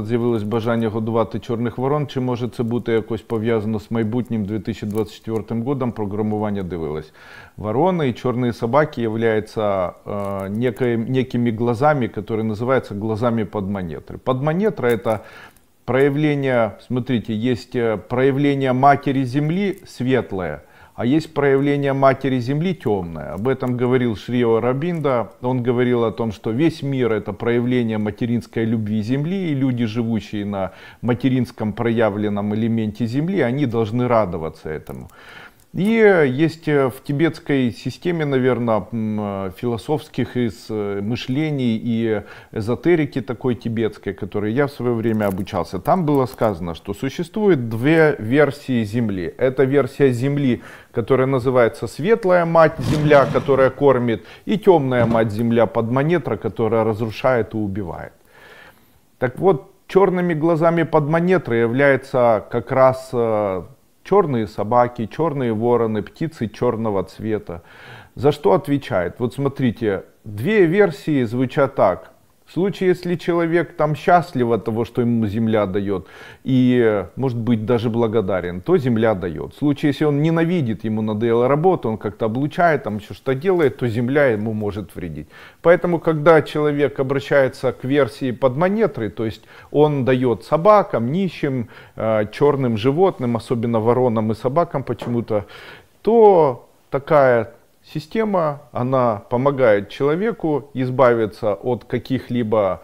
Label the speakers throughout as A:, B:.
A: З'явилось бажання годувати чорних ворон. Чи може це бути якось пов'язано з майбутнім 2024 годом? Програмування дивилось. Вороны и черные собаки являются э, некими глазами, которые называются глазами под монетры. Под монетра это проявление, смотрите, есть э, проявление матери земли светлое – а есть проявление матери земли темное. Об этом говорил Шри Рабинда. Он говорил о том, что весь мир это проявление материнской любви земли, и люди, живущие на материнском проявленном элементе земли, они должны радоваться этому. И э, есть э, в тибетской системе, наверное, э, философских из мышлений и эзотерики такой тибетской, которой я в свое время обучался. Там было сказано, что существует две версии Земли. Это версия Земли, которая называется светлая мать Земля, которая кормит, и темная мать Земля, подманетра, которая разрушает и убивает. Так вот, черными глазами подманетры является как раз черные собаки, черные вороны, птицы черного цвета. За что отвечает? Вот смотрите, две версии звучат так. В случае, если человек там счастлив от того, что ему земля дает, и, может быть, даже благодарен, то земля дает. В случае, если он ненавидит, ему надоела работа, он как-то облучает, там еще что делает, то земля ему может вредить. Поэтому, когда человек обращается к версии под монетры, то есть он дает собакам, нищим, э, черным животным, особенно воронам и собакам почему-то, то такая система, она помогает человеку избавиться от каких-либо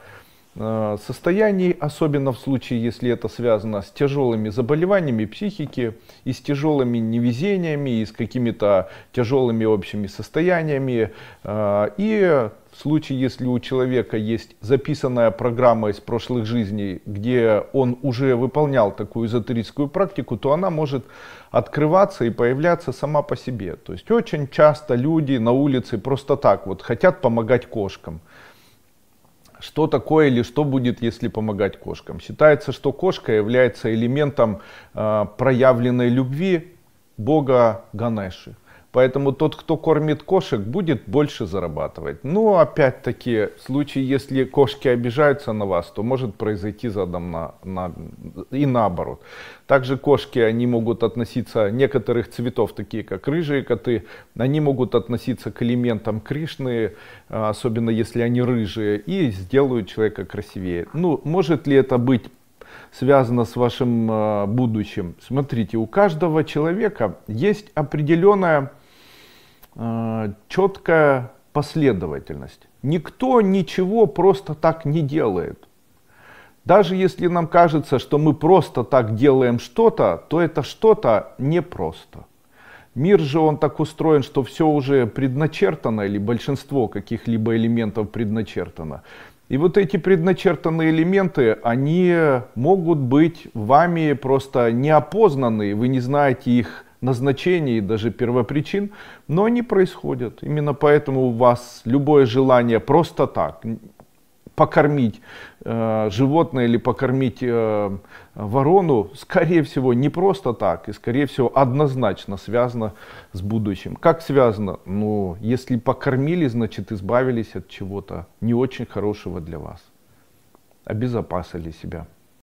A: Э, состояний, особенно в случае, если это связано с тяжелыми заболеваниями психики и с тяжелыми невезениями, и с какими-то тяжелыми общими состояниями. Э, и в случае, если у человека есть записанная программа из прошлых жизней, где он уже выполнял такую эзотерическую практику, то она может открываться и появляться сама по себе. То есть очень часто люди на улице просто так вот хотят помогать кошкам. Что такое или что будет, если помогать кошкам? Считается, что кошка является элементом э, проявленной любви Бога Ганеши. Поэтому тот, кто кормит кошек, будет больше зарабатывать. Но ну, опять-таки, в случае, если кошки обижаются на вас, то может произойти задом на, на, и наоборот. Также кошки, они могут относиться, некоторых цветов, такие как рыжие коты, они могут относиться к элементам Кришны, э, особенно если они рыжие, и сделают человека красивее. Ну, может ли это быть связано с вашим э, будущим. Смотрите, у каждого человека есть определенная э, четкая последовательность. Никто ничего просто так не делает. Даже если нам кажется, что мы просто так делаем что-то, то это что-то непросто. Мир же он так устроен, что все уже предначертано, или большинство каких-либо элементов предначертано. И вот эти предначертанные элементы, они могут быть вами просто неопознаны, вы не знаете их назначений и даже первопричин, но они происходят. Именно поэтому у вас любое желание просто так покормить э, животное или покормить э, ворону, скорее всего, не просто так, и скорее всего однозначно связано с будущим. Как связано? Ну, если покормили, значит избавились от чего-то не очень хорошего для вас. Обезопасили а себя.